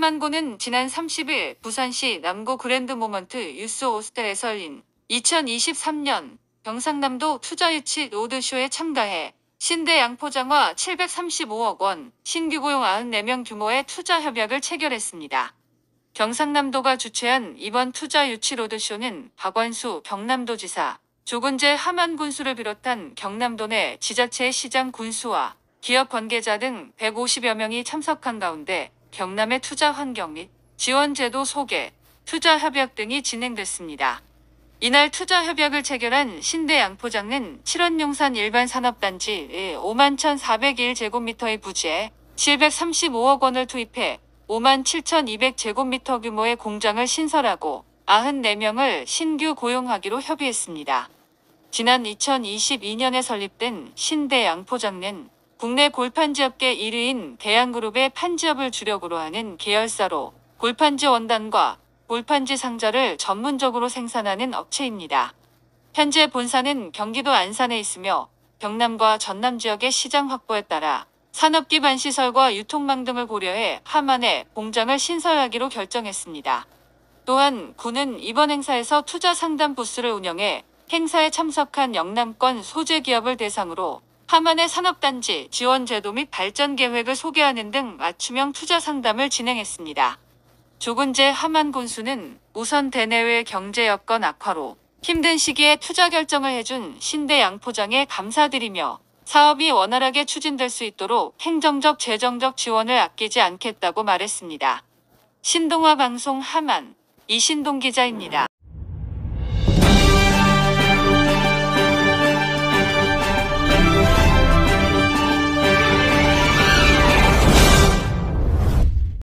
상안고는 지난 30일 부산시 남고 그랜드 모먼트 유스 오스텔에서 열린 2023년 경상남도 투자유치 로드쇼에 참가해 신대 양포장화 735억 원, 신규 고용 94명 규모의 투자 협약을 체결했습니다. 경상남도가 주최한 이번 투자 유치 로드쇼는 박원수 경남도지사, 조근재 함안 군수를 비롯한 경남도 내 지자체 시장 군수와 기업 관계자 등 150여 명이 참석한 가운데 경남의 투자 환경 및 지원 제도 소개, 투자 협약 등이 진행됐습니다. 이날 투자 협약을 체결한 신대 양포장은 7원용산 일반산업단지의 51,401제곱미터의 부지에 735억 원을 투입해 57,200제곱미터 규모의 공장을 신설하고 94명을 신규 고용하기로 협의했습니다. 지난 2022년에 설립된 신대 양포장은 국내 골판지업계 1위인 대양그룹의 판지업을 주력으로 하는 계열사로 골판지 원단과 골판지 상자를 전문적으로 생산하는 업체입니다. 현재 본사는 경기도 안산에 있으며 경남과 전남 지역의 시장 확보에 따라 산업 기반 시설과 유통망 등을 고려해 하만에 공장을 신설하기로 결정했습니다. 또한 군은 이번 행사에서 투자 상담 부스를 운영해 행사에 참석한 영남권 소재 기업을 대상으로 하만의 산업단지 지원 제도 및 발전 계획을 소개하는 등 맞춤형 투자 상담을 진행했습니다. 조근재 하만 군수는 우선 대내외 경제 여건 악화로 힘든 시기에 투자 결정을 해준 신대 양포장에 감사드리며 사업이 원활하게 추진될 수 있도록 행정적 재정적 지원을 아끼지 않겠다고 말했습니다. 신동화 방송 하만 이신동 기자입니다.